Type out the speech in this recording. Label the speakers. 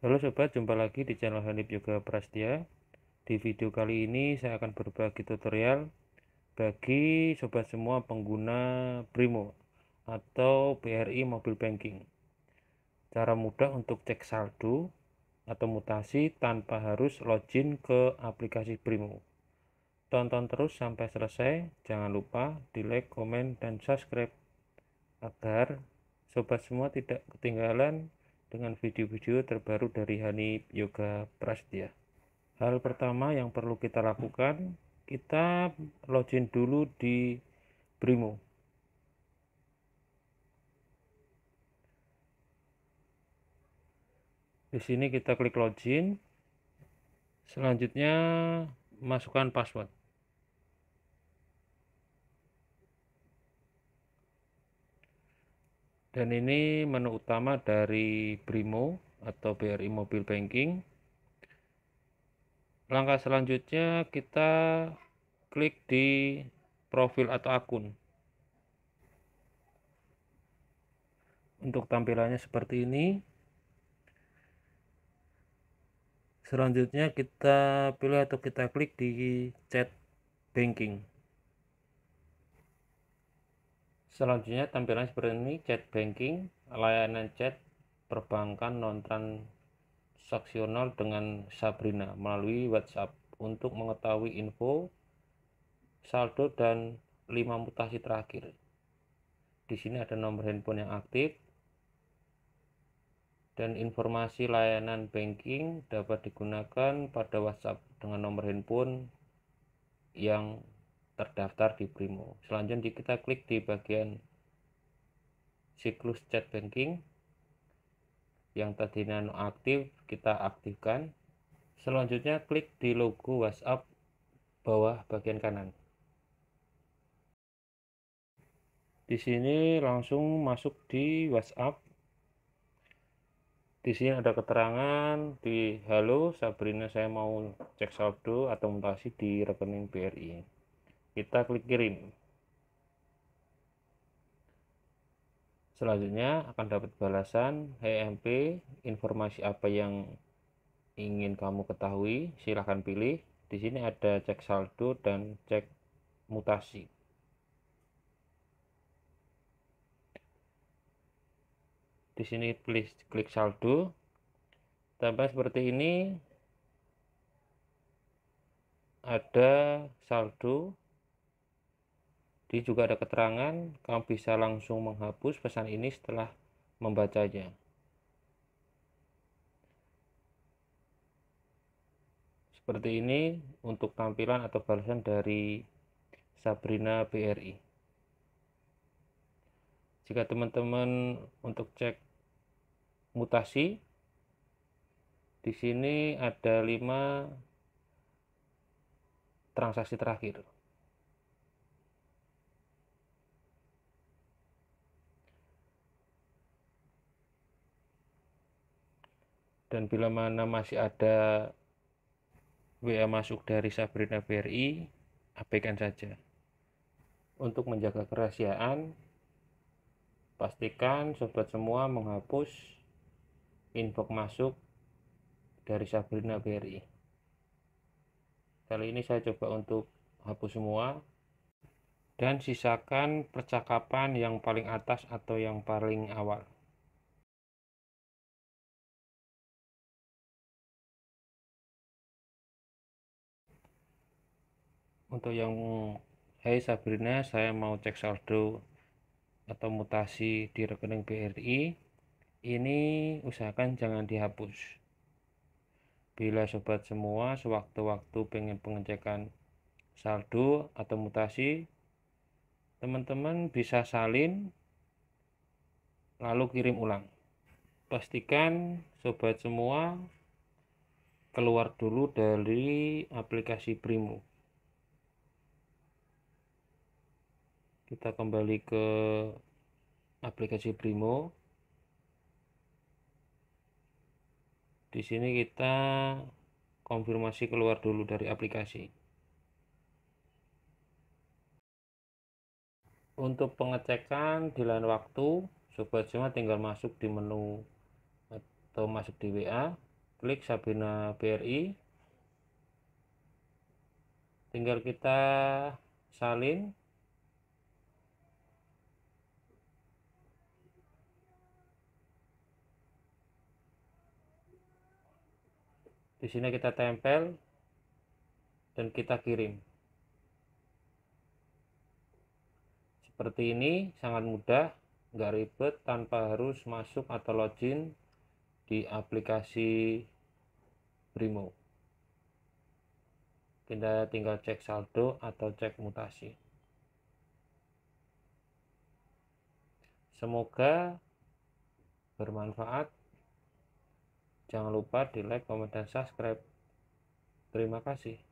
Speaker 1: Halo sobat, jumpa lagi di channel Hanif Yoga Prastia. Di video kali ini saya akan berbagi tutorial bagi sobat semua pengguna Primo atau BRI Mobil Banking. Cara mudah untuk cek saldo atau mutasi tanpa harus login ke aplikasi Primo. Tonton terus sampai selesai. Jangan lupa di like, komen, dan subscribe agar sobat semua tidak ketinggalan dengan video-video terbaru dari Hani Yoga Prasetya. Hal pertama yang perlu kita lakukan, kita login dulu di Brimo. Di sini kita klik login. Selanjutnya masukkan password. dan ini menu utama dari Brimo atau BRI Mobile Banking langkah selanjutnya kita klik di profil atau akun untuk tampilannya seperti ini selanjutnya kita pilih atau kita klik di chat banking Selanjutnya tampilan seperti ini, chat banking, layanan chat perbankan non-transaksional dengan Sabrina melalui WhatsApp untuk mengetahui info saldo dan 5 mutasi terakhir. Di sini ada nomor handphone yang aktif dan informasi layanan banking dapat digunakan pada WhatsApp dengan nomor handphone yang terdaftar di primo Selanjutnya kita klik di bagian siklus chat banking yang tadinya no aktif kita aktifkan. Selanjutnya klik di logo WhatsApp bawah bagian kanan. Di sini langsung masuk di WhatsApp. Di sini ada keterangan di halo Sabrina saya mau cek saldo atau mutasi di rekening BRI kita klik kirim selanjutnya akan dapat balasan HMP informasi apa yang ingin kamu ketahui silahkan pilih di sini ada cek saldo dan cek mutasi di sini please klik saldo tambah seperti ini ada saldo di juga ada keterangan, kamu bisa langsung menghapus pesan ini setelah membacanya. Seperti ini untuk tampilan atau balasan dari Sabrina BRI. Jika teman-teman untuk cek mutasi, di sini ada lima transaksi terakhir. dan bila mana masih ada WA masuk dari Sabrina BRI abaikan saja untuk menjaga kerahasiaan pastikan sobat semua menghapus inbox masuk dari Sabrina BRI kali ini saya coba untuk hapus semua dan sisakan percakapan yang paling atas atau yang paling awal untuk yang Hai hey Sabrina saya mau cek saldo atau mutasi di rekening BRI ini usahakan jangan dihapus bila sobat semua sewaktu-waktu pengen pengecekan saldo atau mutasi teman-teman bisa salin lalu kirim ulang pastikan sobat semua keluar dulu dari aplikasi Primo kita kembali ke aplikasi Primo di sini kita konfirmasi keluar dulu dari aplikasi untuk pengecekan di lain waktu sobat semua tinggal masuk di menu atau masuk di WA klik Sabina BRI tinggal kita salin di sini kita tempel dan kita kirim seperti ini sangat mudah nggak ribet tanpa harus masuk atau login di aplikasi Brimo kita tinggal cek saldo atau cek mutasi semoga bermanfaat Jangan lupa di like, komen, dan subscribe. Terima kasih.